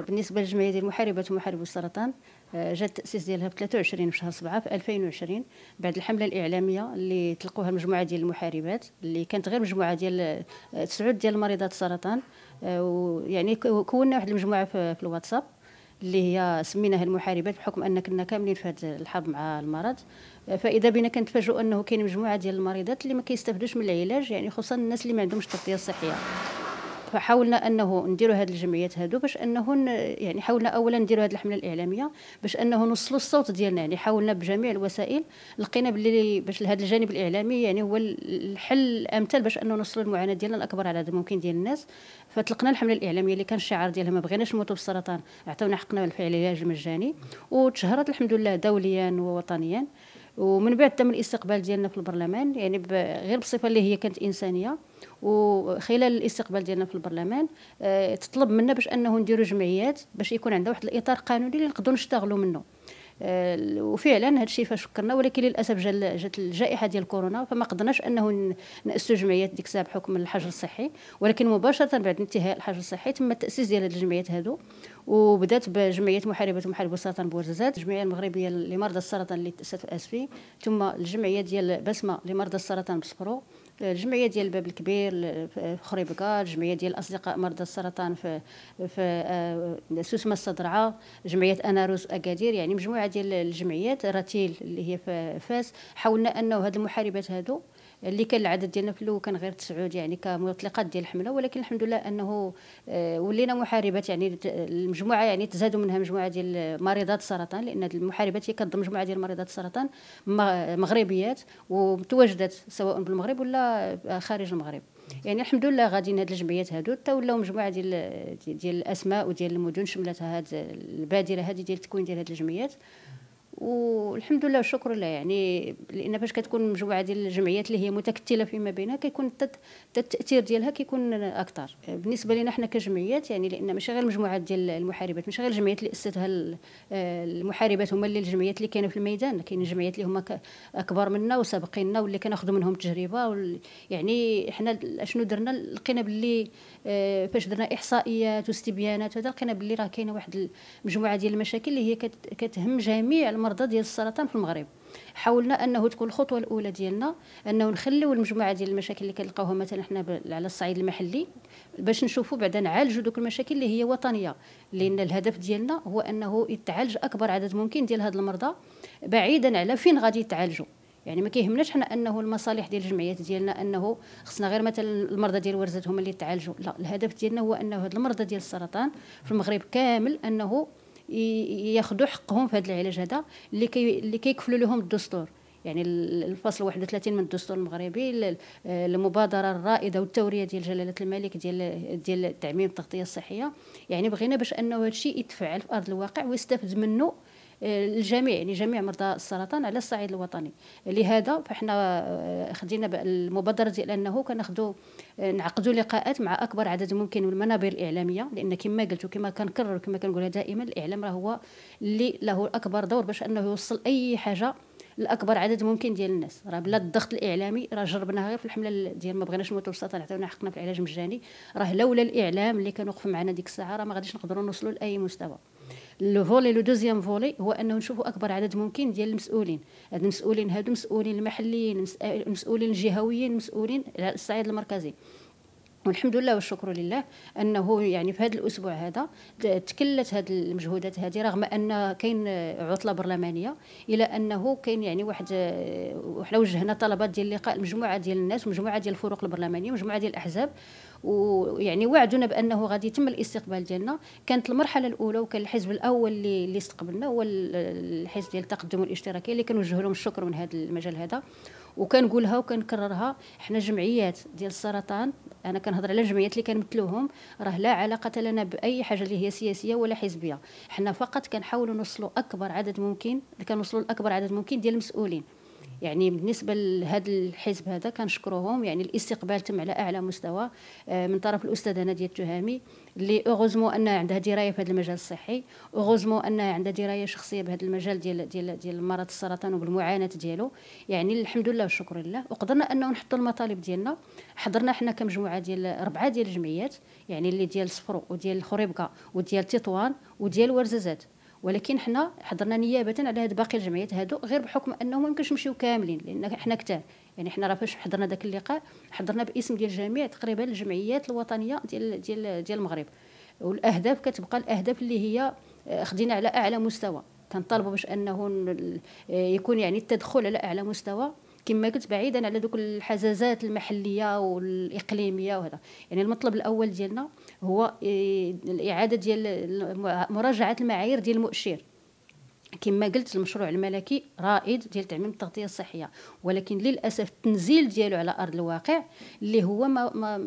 بالنسبه للجمعيه ديال محاربه ومحاربو السرطان آه، جا التاسيس ديالها في 23 في شهر 7 في 2020 بعد الحمله الاعلاميه اللي تلقوها المجموعه ديال المحاربات اللي كانت غير مجموعه ديال آه، تسعود ديال مريضات السرطان آه، ويعني كونا واحد المجموعه في الواتساب اللي هي سميناها المحاربات بحكم ان كنا كاملين في هذا الحرب مع المرض فاذا بنا كنتفاجئوا انه كاين مجموعه ديال المريضات اللي ما كيستافدوش من العلاج يعني خصوصا الناس اللي ما عندهمش التغطيه الصحيه فحاولنا انه نديروا هذه الجمعيات هادو باش انه يعني حاولنا اولا نديروا هذه الحمله الاعلاميه باش انه نوصلوا الصوت ديالنا يعني حاولنا بجميع الوسائل لقينا باللي باش هذا الجانب الاعلامي يعني هو الحل الامثل باش انه نوصلوا المعاناه ديالنا لاكبر عدد ممكن ديال الناس فطلقنا الحمله الاعلاميه اللي كان الشعار ديالها ما بغيناش نموتوا بالسرطان عطاونا حقنا في العلاج المجاني وتشهرت الحمد لله دوليا ووطنيا ومن بعد تم الاستقبال ديالنا في البرلمان يعني غير بصفه اللي هي كانت انسانيه وخلال الاستقبال ديالنا في البرلمان آه، تطلب منا باش انه نديروا جمعيات باش يكون عندنا واحد الاطار قانوني اللي نقدروا نشتغلوا منه آه، وفعلا هذا الشيء فاش فكرنا ولكن للاسف جات الجائحه ديال كورونا فما قدرناش انه ناسسوا جمعيات ديك الساعه بحكم الحجر الصحي ولكن مباشره بعد انتهاء الحجر الصحي تم التاسيس ديال هذه الجمعيات هادو وبدات بجمعيه محاربه محاربه السرطان بوزازات الجمعيه المغربيه لمرضى السرطان اللي تاسست في اسفي ثم الجمعيه ديال بسمه لمرضى السرطان بصفرو الجمعيه ديال الباب الكبير في آه، خريبكا الجمعيه ديال اصدقاء مرضى السرطان في في آه، سوسمه الصدرعه جمعيه اناروس اكادير يعني مجموعه ديال الجمعيات راتيل اللي هي في فاس حاولنا انه هذه المحاربات هادو اللي كان العدد ديالنا في الاول كان غير تسعود يعني كمطلقات ديال الحمله ولكن الحمد لله انه آه، ولينا محاربات يعني المجموعه يعني تزادوا منها مجموعه ديال مريضات السرطان لان المحاربات هي كتضم مجموعه ديال مريضات السرطان مغربيات وتواجدت سواء بالمغرب ولا خارج المغرب يعني الحمد لله غاديين هاد الجمعيات هادو حتى ولاو مجموعه ديال ديال الاسماء وديال المدن شملتها هاد البادره هذه ديال التكوين ديال هاد الجمعيات والحمد لله والشكر لله يعني لان فاش كتكون مجموعه ديال الجمعيات اللي هي متكتله فيما بينها كيكون التاثير ديالها كيكون اكثر بالنسبه لنا حنا كجمعيات يعني لان ماشي غير المجموعات ديال المحاربات ماشي غير الجمعيات اللي اسسها المحاربات هما اللي الجمعيات اللي كاينه في الميدان كاين جمعيات اللي هما اكبر منا وسابقيننا واللي كناخذوا منهم تجربه يعني حنا شنو درنا لقينا باللي فاش آه، درنا احصائيات واستبيانات وهذا لقينا باللي راه كاينه واحد المجموعه ديال المشاكل اللي هي كتهم جميع المرضى ديال السرطان في المغرب حاولنا انه تكون الخطوه الاولى ديالنا انه نخليو المجموعه ديال المشاكل اللي كنلقاوها مثلا حنا على الصعيد المحلي باش نشوفوا بعدا نعالجوا دوك المشاكل اللي هي وطنيه لان الهدف ديالنا هو انه يتعالج اكبر عدد ممكن ديال هاد المرضى بعيدا على فين غادي يتعالجوا يعني ما كيهمناش حنا انه المصالح ديال الجمعيات ديالنا انه خصنا غير مثلا المرضى ديال ورزت هما اللي يتعالجوا لا الهدف ديالنا هو انه هاد المرضى ديال السرطان في المغرب كامل انه ياخذوا حقهم في هذا العلاج هذا اللي كي اللي كيكفلوا لهم الدستور يعني الفصل 31 من الدستور المغربي المبادره الرائده والتوريه ديال جلاله الملك ديال ديال تعميم التغطيه الصحيه يعني بغينا باش انه هذا الشيء يتفعل في ارض الواقع ويستافد منه الجميع يعني جميع مرضى السرطان على الصعيد الوطني لهذا فاحنا آه، خدينا المبادره ديال انه كناخذوا آه، نعقدوا لقاءات مع اكبر عدد ممكن من المنابر الاعلاميه لان كما قلت وكما كنكرر وكما كنقولها دائما الاعلام راه هو اللي له اكبر دور باش انه يوصل اي حاجه لاكبر عدد ممكن ديال الناس راه بلا الضغط الاعلامي راه جربناها غير في الحمله ديال ما بغيناش نموتوا بالسرطان عطيونا حقنا في العلاج المجاني راه لولا الاعلام اللي كان وقف معنا ديك الساعه راه ما غاديش نقدروا نوصلوا لاي مستوى لو فولي لو دوزيام فولي هو انه نشوفوا اكبر عدد ممكن ديال المسؤولين هاد المسؤولين هادو مسؤولين المحليين مسؤولين الجهويين مسؤولين على الصعيد المركزي والحمد لله والشكر لله انه يعني في هذا الاسبوع هذا تكلت هذه المجهودات هذه رغم ان كاين عطله برلمانيه الى انه كاين يعني واحد وحنا وجهنا طلبات ديال اللقاء لمجموعه ديال الناس ومجموعه ديال الفروق البرلمانيه ومجموعه ديال الاحزاب ويعني وعدونا بانه غادي يتم الاستقبال ديالنا كانت المرحله الاولى وكان الحزب الاول اللي اللي استقبلنا هو الحزب ديال التقدم الاشتراكي اللي كنوجه لهم الشكر من هذا المجال هذا وكنقولها وكنكررها حنا جمعيات ديال السرطان انا كنهضر على الجمعيات اللي كنمثلوهم راه لا علاقه لنا باي حاجه اللي هي سياسيه ولا حزبيه حنا فقط كنحاولوا نوصلوا اكبر عدد ممكن كنوصلوا لاكبر عدد ممكن ديال المسؤولين يعني بالنسبه لهذا الحزب هذا كنشكروهم يعني الاستقبال تم على اعلى مستوى آه، من طرف الاستاذه ناديه التهامي اللي اوغوزمو انها عندها درايه في هذا المجال الصحي اوغوزمو انها عندها درايه شخصيه بهذا المجال ديال ديال ديال مرض السرطان وبالمعاناه ديالو يعني الحمد لله والشكر لله وقدرنا انه نحطوا المطالب ديالنا حضرنا حنا كمجموعه ديال اربعه ديال الجمعيات يعني اللي ديال صفرو وديال خريبكه وديال تطوان وديال ورزازات ولكن حنا حضرنا نيابه على هاد باقي الجمعيات هادو غير بحكم انهم ما يمشيو كاملين لان حنا كتاب يعني حنا راه فاش حضرنا ذاك اللقاء حضرنا باسم ديال جميع تقريبا الجمعيات الوطنيه ديال ديال ديال المغرب والاهداف كتبقى الاهداف اللي هي آه، خدينا على اعلى مستوى كنطالبوا باش انه آه، يكون يعني التدخل على اعلى مستوى كما قلت بعيدا على دوك الحزازات المحليه والاقليميه وهذا يعني المطلب الاول ديالنا هو الاعاده ديال مراجعه المعايير ديال المؤشر كما قلت المشروع الملكي رائد ديال تعميم التغطيه الصحيه ولكن للاسف التنزيل ديالو على ارض الواقع اللي هو ما, ما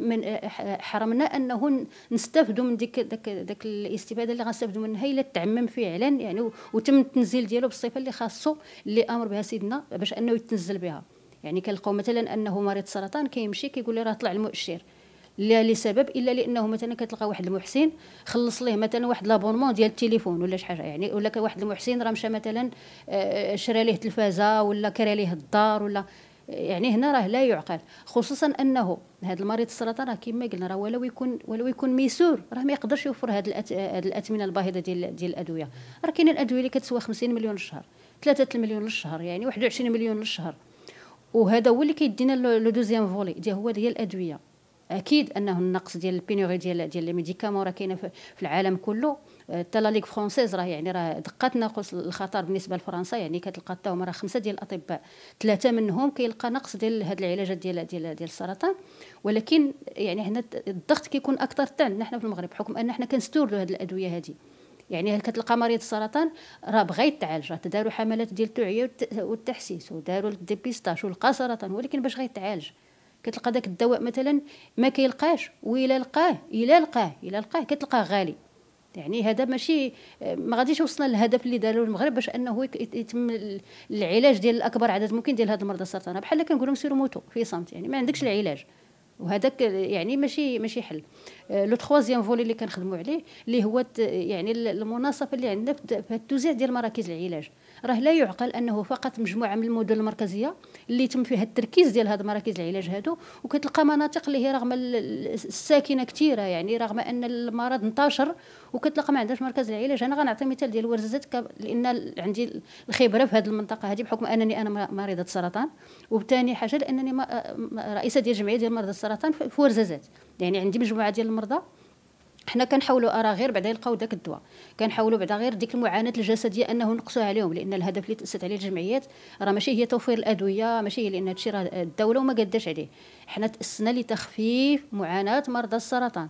من حرمنا انه نستافدوا من ديك داك داك الاستفاده اللي غنستافدوا منها الا تعمم فعلا يعني وتم التنزيل ديالو بالصفه اللي خاصو اللي امر بها سيدنا باش انه يتنزل بها يعني كنلقاو مثلا انه مريض سرطان كيمشي كيقول لي راه طلع المؤشر لا لسبب الا لانه مثلا كتلقى واحد المحسن خلص ليه مثلا واحد لابونمون ديال التليفون ولا شي حاجه يعني ولا واحد المحسن راه مشى مثلا آه، شرى ليه تلفازه ولا كرى ليه الدار ولا يعني هنا راه لا يعقل خصوصا انه هذا المريض السرطان راه كما قلنا راه ولو يكون ولو يكون ميسور راه ما يقدرش يوفر هذه الأت... الاثمنه الباهظه ديال ديال الادويه راه كاين الادويه اللي كتسوى 50 مليون للشهر 3 مليون للشهر يعني 21 مليون للشهر وهذا هو اللي كيدينا لو دوزيام فولي ديال هو ديال الادويه اكيد انه النقص ديال البينوري ديال ديال الميديكامون راه كاينه في العالم كله أه، حتى لا ليغ فرونسيز راه يعني راه دقات ناقص الخطر بالنسبه لفرنسا يعني كتلقى حتى هما راه خمسه ديال الاطباء ثلاثه منهم كيلقى نقص ديال هاد العلاجات ديال ديال ديال السرطان ولكن يعني حنا الضغط كيكون اكثر حتى عندنا حنا في المغرب بحكم ان حنا كنستوردوا هاد الادويه هادي يعني كتلقى مريض السرطان راه بغى يتعالج راه داروا حملات ديال التوعيه والتحسيس وداروا الديبيستاج ولقى سرطان ولكن باش غيتعالج كتلقى داك الدواء مثلا ما كيلقاش وإلا لقاه إلا لقاه إلا لقاه كتلقاه غالي يعني هذا ماشي ما غاديش وصلنا للهدف اللي داروا المغرب باش انه يتم العلاج ديال الاكبر عدد ممكن ديال هاد المرضى السرطان بحال كنقولوا سيرو موتو في صمت يعني ما عندكش العلاج وهذاك يعني ماشي ماشي حل آه، لو تخوازيام فولي اللي كنخدموا عليه اللي هو يعني المناصفه اللي عندنا في التوزيع ديال مراكز العلاج راه لا يعقل انه فقط مجموعه من المدن المركزيه اللي تم فيها التركيز ديال هاد مراكز العلاج هادو وكتلقى مناطق اللي هي رغم الساكنه كثيره يعني رغم ان المرض انتشر وكتلقى ما عندهاش مركز العلاج انا غنعطي مثال ديال ورزات لان عندي الخبره في هذه المنطقه هذه بحكم انني انا مريضه سرطان وبثاني حاجه لانني رئيسه ديال جمعيه ديال مرضى السرطان في ورزازات يعني عندي مجموعه ديال المرضى حنا كنحاولوا ارى غير بعدا يلقاو داك الدواء كنحاولوا بعدا غير ديك المعاناه الجسديه انه نقصوها عليهم لان الهدف اللي تاسست عليه الجمعيات راه ماشي هي توفير الادويه ماشي هي لان هادشي راه الدوله وما قاداش عليه حنا تاسسنا لتخفيف معاناه مرضى السرطان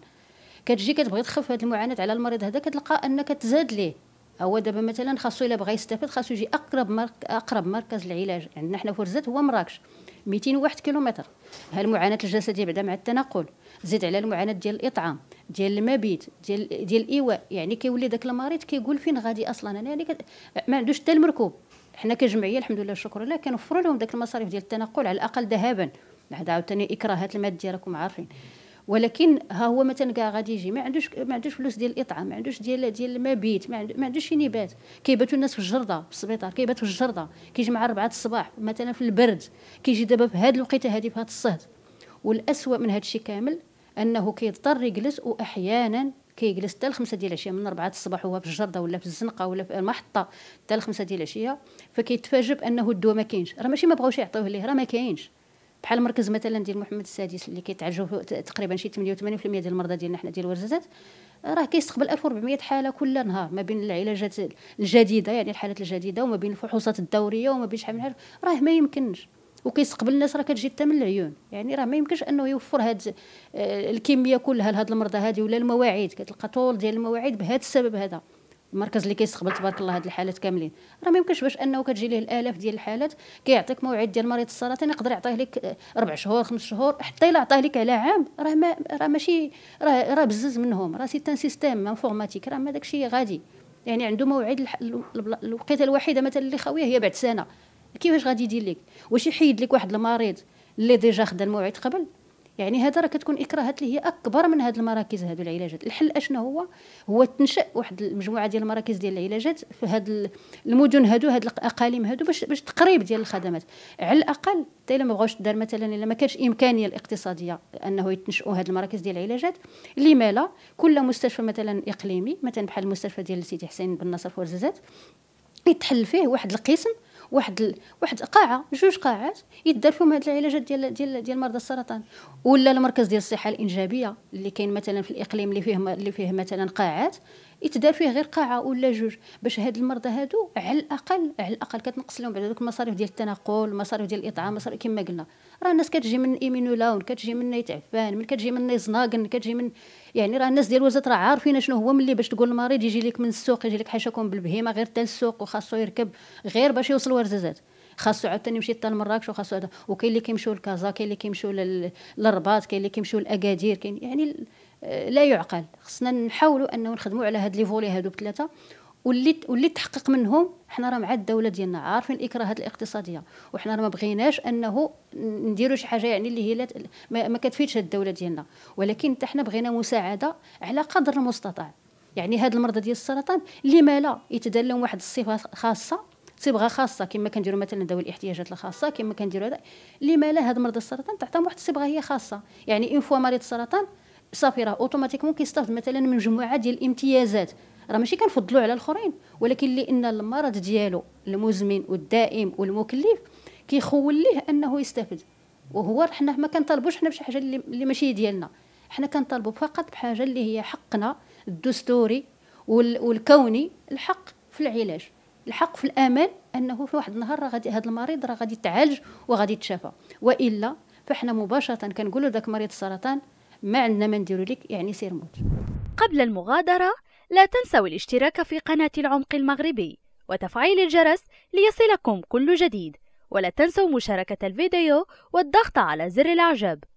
كتجي كتبغي تخف هاد المعاناه على المريض هذا كتلقى انك تزاد ليه هو دابا مثلا خاصو الا بغى يستفاد خاصو يجي اقرب مرك اقرب مركز العلاج عندنا حنا فرزات هو مراكش 201 كيلومتر هالمعاناه الجسديه بعدا مع التنقل زيد على المعاناه ديال الاطعام ديال المبيت ديال ديال الايواء يعني كيولي داك المريض كيقول فين غادي اصلا انا يعني ما عندوش حتى المركوب حنا كجمعيه الحمد لله والشكر لله كنوفروا لهم داك المصاريف ديال التنقل على الاقل ذهابا هذا عاوتاني اكراهات الماديه راكم عارفين ولكن ها هو مثلا كاع غادي يجي ما عندوش ما عندوش فلوس ديال الاطعام ما عندوش ديال ديال المبيت ما, ما عندوش شي نبات كيباتوا الناس في الجرده في السبيطار كيباتوا في الجرده كيجي مع 4 الصباح مثلا في البرد كيجي دابا في هذه الوقيته هذه في هذا الصهد والاسوء من هذا الشيء كامل انه كيضطر يجلس واحيانا كيجلس حتى الخمسة ديال العشيه من أربعة الصباح وهو في الجرده ولا في الزنقه ولا في المحطه حتى الخمسة ديال العشيه فكيتفاجئ انه الدواء ما كاينش راه ماشي ما بغاوش يعطيوه ليه راه ما كاينش بحال مركز مثلا ديال محمد السادس اللي كيتعالجوا تقريبا شي 88% ديال المرضى ديالنا حنا ديال الورزازات راه كيستقبل 1400 حاله كل نهار ما بين العلاجات الجديده يعني الحالات الجديده وما بين الفحوصات الدوريه وما بين شحال من حاجه راه ما يمكنش وكيستقبل الناس راه كتجي حتى من العيون يعني راه ما يمكنش انه يوفر هاد آه، الكميه كلها لهاد المرضى هادي ولا المواعيد كتلقى طول ديال المواعيد بهذا السبب هذا المركز اللي كيستقبل تبارك الله هاد الحالات كاملين راه ما يمكنش باش انه كتجي ليه الالاف ديال الحالات كيعطيك موعد ديال مريض السرطان يقدر يعطيه لك ربع شهور خمس شهور حتى الا عطاه لك على عام راه ما راه ماشي راه راه بزز منهم راه سي ان سيستيم انفورماتيك راه ما داكشي غادي يعني عنده موعد الوقيته الوحيده مثلا اللي خاويه هي بعد سنه كيفاش غادي يدير لك واش يحيد لك واحد المريض اللي ديجا خدا الموعد قبل يعني هذا راه كتكون اكراهات اللي هي اكبر من هذه المراكز هذو العلاجات الحل اشنو هو هو تنشا واحد المجموعه ديال المراكز ديال العلاجات في هاد المدن هادو هاد الاقاليم هادو باش باش تقريب ديال الخدمات على الاقل حتى الا ما بغاوش دار مثلا الا ما كانش امكانيه الاقتصاديه انه يتنشؤوا هاد المراكز ديال العلاجات لما لا كل مستشفى مثلا اقليمي مثلا بحال المستشفى ديال سيدي حسين بن نصر في يتحل فيه واحد القسم واحد ال... واحد قاعه جوج قاعات يدار فيهم هاد العلاجات ديال ديال ديال مرضى السرطان ولا المركز ديال الصحه الانجابيه اللي كاين مثلا في الاقليم اللي فيه اللي فيه مثلا قاعات يتدار فيه غير قاعه ولا جوج باش هاد المرضى هادو على الاقل على الاقل كتنقص لهم بعد المصاريف ديال التنقل المصاريف ديال الاطعام مصاريف كما قلنا راه الناس كتجي من ايمينولاون كتجي من يتعفان من كتجي من يزناقن كتجي من يعني راه الناس ديال الوزارة راه عارفين شنو هو ملي باش تقول المريض يجي لك من السوق يجي لك حاشاكم بالبهيمه غير حتى السوق وخاصو يركب غير باش يوصل ورزازات خاصو عاوتاني يمشي حتى لمراكش وخاصو هذا وكاين اللي كيمشيو لكازا كاين اللي كيمشيو للرباط كاين اللي كيمشيو لاكادير كاين يعني لا يعقل خصنا نحاولوا انه نخدموا على هاد لي فولي هادو بثلاثه واللي واللي تحقق منهم حنا راه مع الدوله ديالنا عارفين الاكراهات الاقتصاديه وحنا راه ما بغيناش انه نديروا شي حاجه يعني اللي هي ما, ما كتفيدش الدوله ديالنا ولكن حتى حنا بغينا مساعده على قدر المستطاع يعني هاد المرضى ديال السرطان لما لا يتدلم واحد الصفه خاصه صبغه خاصه كما كنديروا مثلا ذوي الاحتياجات الخاصه كما كنديروا هذا لما لا هاد مرضى السرطان تعطاهم واحد الصبغه هي خاصه يعني ان فوا مريض السرطان صافي راه اوتوماتيكمون كيستافد مثلا من مجموعه ديال الامتيازات راه ماشي كنفضلوا على الاخرين ولكن لان المرض ديالو المزمن والدائم والمكلف كيخول ليه انه يستافد وهو حنا ما كنطالبوش حنا بشي حاجه اللي ماشي ديالنا حنا كنطالبوا فقط بحاجه اللي هي حقنا الدستوري والكوني الحق في العلاج الحق في الامان انه في واحد النهار راه غادي هذا المريض راه غادي يتعالج وغادي يتشافى والا فاحنا مباشره كنقولوا ذاك مريض السرطان ما عندنا ما نديرو لك يعني سير موت قبل المغادرة لا تنسوا الاشتراك في قناة العمق المغربي وتفعيل الجرس ليصلكم كل جديد ولا تنسوا مشاركة الفيديو والضغط على زر الإعجاب